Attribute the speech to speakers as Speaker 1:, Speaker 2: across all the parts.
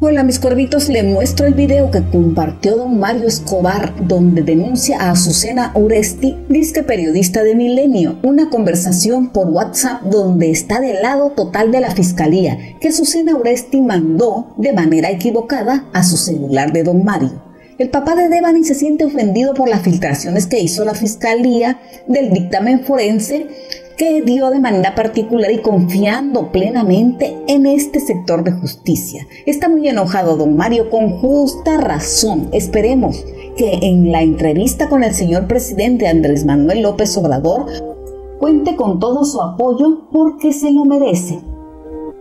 Speaker 1: Hola mis cuervitos, le muestro el video que compartió don Mario Escobar donde denuncia a Azucena Uresti, disque periodista de Milenio, una conversación por WhatsApp donde está del lado total de la fiscalía que Azucena Uresti mandó de manera equivocada a su celular de don Mario. El papá de Devani se siente ofendido por las filtraciones que hizo la fiscalía del dictamen forense que dio de manera particular y confiando plenamente en este sector de justicia. Está muy enojado don Mario con justa razón. Esperemos que en la entrevista con el señor presidente Andrés Manuel López Obrador cuente con todo su apoyo porque se lo merece.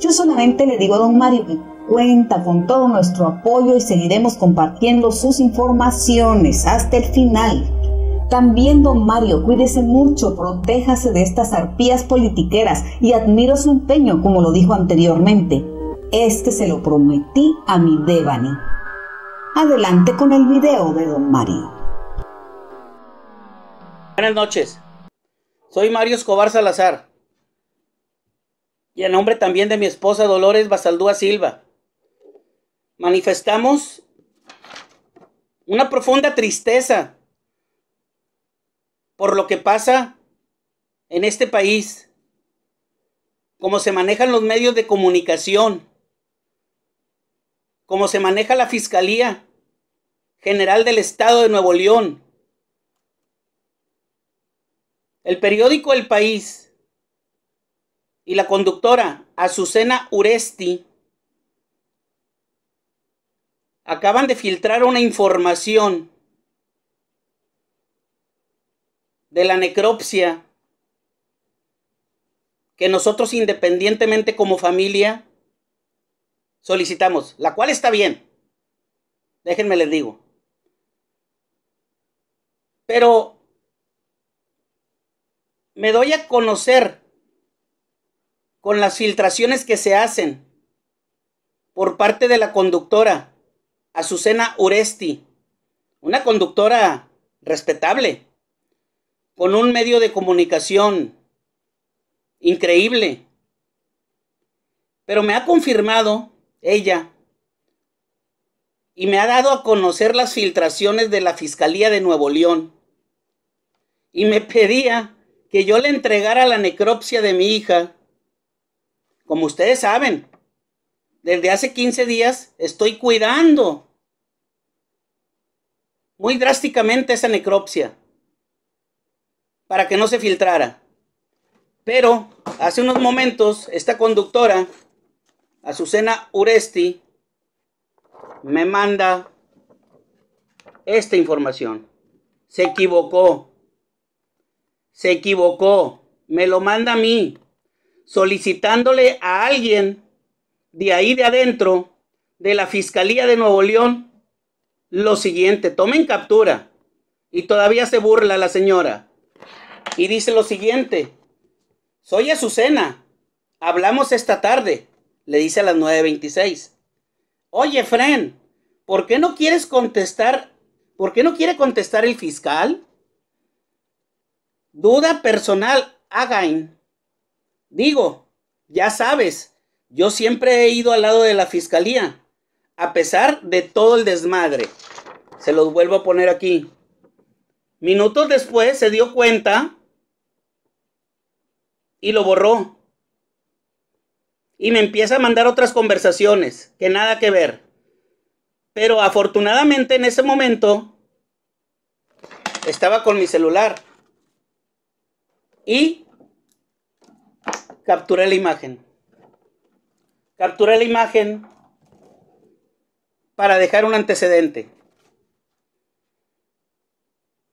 Speaker 1: Yo solamente le digo a don Mario que cuenta con todo nuestro apoyo y seguiremos compartiendo sus informaciones hasta el final. También, don Mario, cuídese mucho, protéjase de estas arpías politiqueras y admiro su empeño, como lo dijo anteriormente. Este se lo prometí a mi Devani. Adelante con el video de don Mario.
Speaker 2: Buenas noches. Soy Mario Escobar Salazar. Y en nombre también de mi esposa Dolores Basaldúa Silva. Manifestamos una profunda tristeza por lo que pasa en este país, cómo se manejan los medios de comunicación, cómo se maneja la Fiscalía General del Estado de Nuevo León, el periódico El País y la conductora Azucena Uresti acaban de filtrar una información de la necropsia, que nosotros independientemente como familia solicitamos, la cual está bien, déjenme les digo. Pero me doy a conocer con las filtraciones que se hacen por parte de la conductora Azucena Uresti, una conductora respetable, con un medio de comunicación increíble. Pero me ha confirmado ella y me ha dado a conocer las filtraciones de la Fiscalía de Nuevo León. Y me pedía que yo le entregara la necropsia de mi hija. Como ustedes saben, desde hace 15 días estoy cuidando muy drásticamente esa necropsia para que no se filtrara. Pero hace unos momentos esta conductora, Azucena Uresti, me manda esta información. Se equivocó. Se equivocó. Me lo manda a mí, solicitándole a alguien de ahí de adentro, de la Fiscalía de Nuevo León, lo siguiente. Tomen captura. Y todavía se burla la señora. Y dice lo siguiente, soy Azucena, hablamos esta tarde, le dice a las 9.26. Oye, Fren, ¿por qué no quieres contestar? ¿Por qué no quiere contestar el fiscal? Duda personal, Again. Digo, ya sabes, yo siempre he ido al lado de la fiscalía, a pesar de todo el desmadre. Se los vuelvo a poner aquí. Minutos después se dio cuenta y lo borró. Y me empieza a mandar otras conversaciones que nada que ver. Pero afortunadamente en ese momento estaba con mi celular y capturé la imagen. Capturé la imagen para dejar un antecedente.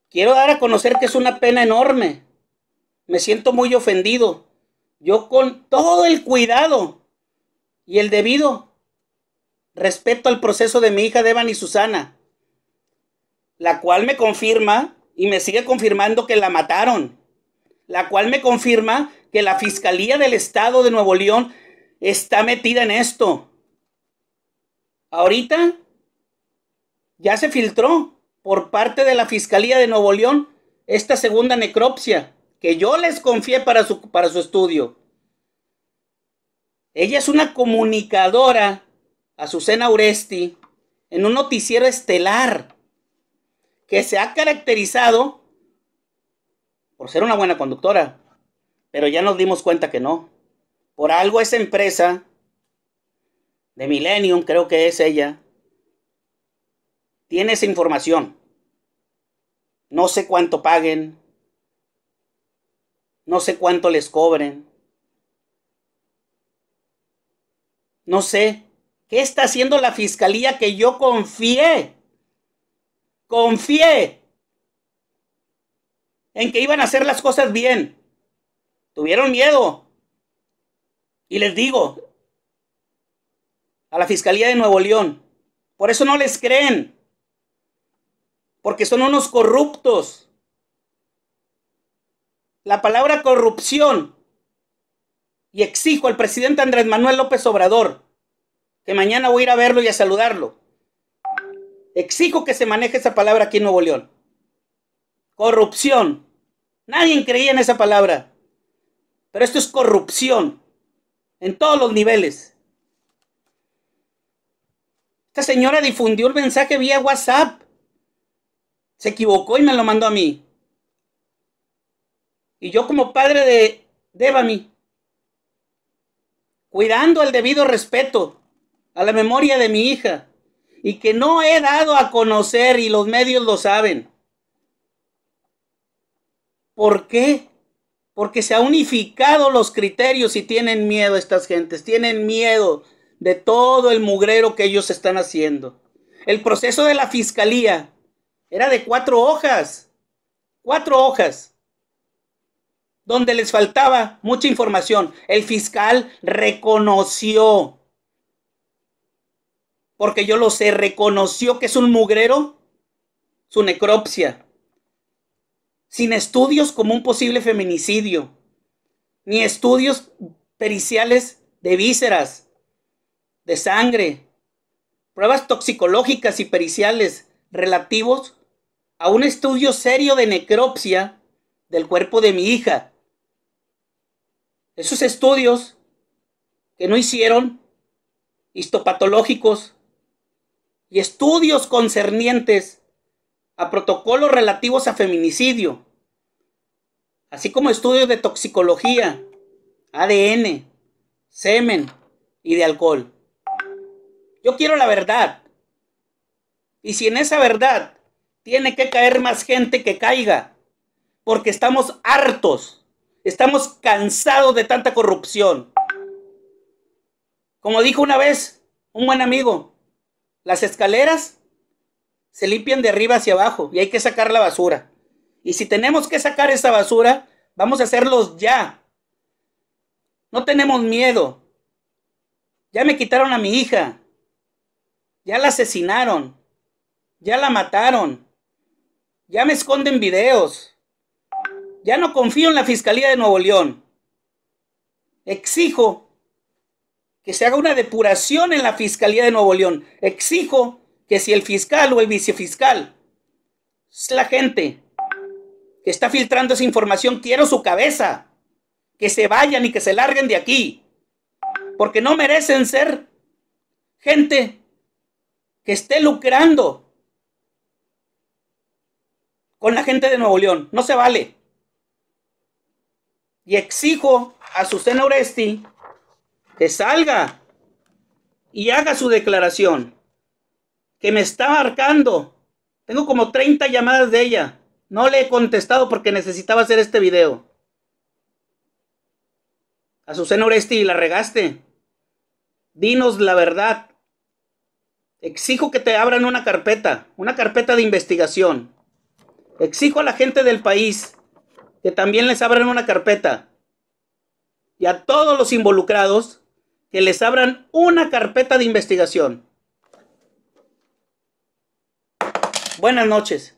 Speaker 2: Quiero dar a conocer que es una pena enorme. Me siento muy ofendido yo con todo el cuidado y el debido respeto al proceso de mi hija Devan y Susana, la cual me confirma y me sigue confirmando que la mataron, la cual me confirma que la Fiscalía del Estado de Nuevo León está metida en esto. Ahorita ya se filtró por parte de la Fiscalía de Nuevo León esta segunda necropsia que yo les confié para su, para su estudio. Ella es una comunicadora, Azucena Uresti, en un noticiero estelar que se ha caracterizado por ser una buena conductora, pero ya nos dimos cuenta que no. Por algo esa empresa de Millennium, creo que es ella, tiene esa información. No sé cuánto paguen, no sé cuánto les cobren. No sé. ¿Qué está haciendo la fiscalía que yo confié? Confié en que iban a hacer las cosas bien. Tuvieron miedo. Y les digo, a la Fiscalía de Nuevo León, por eso no les creen, porque son unos corruptos la palabra corrupción y exijo al presidente Andrés Manuel López Obrador, que mañana voy a ir a verlo y a saludarlo, exijo que se maneje esa palabra aquí en Nuevo León. Corrupción. Nadie creía en esa palabra, pero esto es corrupción en todos los niveles. Esta señora difundió el mensaje vía WhatsApp. Se equivocó y me lo mandó a mí. Y yo como padre de Debami, cuidando el debido respeto a la memoria de mi hija, y que no he dado a conocer y los medios lo saben. ¿Por qué? Porque se han unificado los criterios y tienen miedo estas gentes, tienen miedo de todo el mugrero que ellos están haciendo. El proceso de la fiscalía era de cuatro hojas, cuatro hojas donde les faltaba mucha información. El fiscal reconoció, porque yo lo sé, reconoció que es un mugrero su necropsia, sin estudios como un posible feminicidio, ni estudios periciales de vísceras, de sangre, pruebas toxicológicas y periciales relativos a un estudio serio de necropsia del cuerpo de mi hija. Esos estudios que no hicieron, histopatológicos, y estudios concernientes a protocolos relativos a feminicidio, así como estudios de toxicología, ADN, semen y de alcohol. Yo quiero la verdad. Y si en esa verdad tiene que caer más gente que caiga, porque estamos hartos Estamos cansados de tanta corrupción. Como dijo una vez un buen amigo, las escaleras se limpian de arriba hacia abajo y hay que sacar la basura. Y si tenemos que sacar esa basura, vamos a hacerlos ya. No tenemos miedo. Ya me quitaron a mi hija. Ya la asesinaron. Ya la mataron. Ya me esconden videos. Ya no confío en la Fiscalía de Nuevo León. Exijo que se haga una depuración en la Fiscalía de Nuevo León. Exijo que si el fiscal o el vicefiscal es la gente que está filtrando esa información, quiero su cabeza. Que se vayan y que se larguen de aquí. Porque no merecen ser gente que esté lucrando con la gente de Nuevo León. No se vale y exijo a Susana Oresti que salga y haga su declaración, que me está marcando. Tengo como 30 llamadas de ella. No le he contestado porque necesitaba hacer este video. A Susana Oresti, la regaste. Dinos la verdad. Exijo que te abran una carpeta, una carpeta de investigación. Exijo a la gente del país que también les abran una carpeta. Y a todos los involucrados, que les abran una carpeta de investigación. Buenas noches.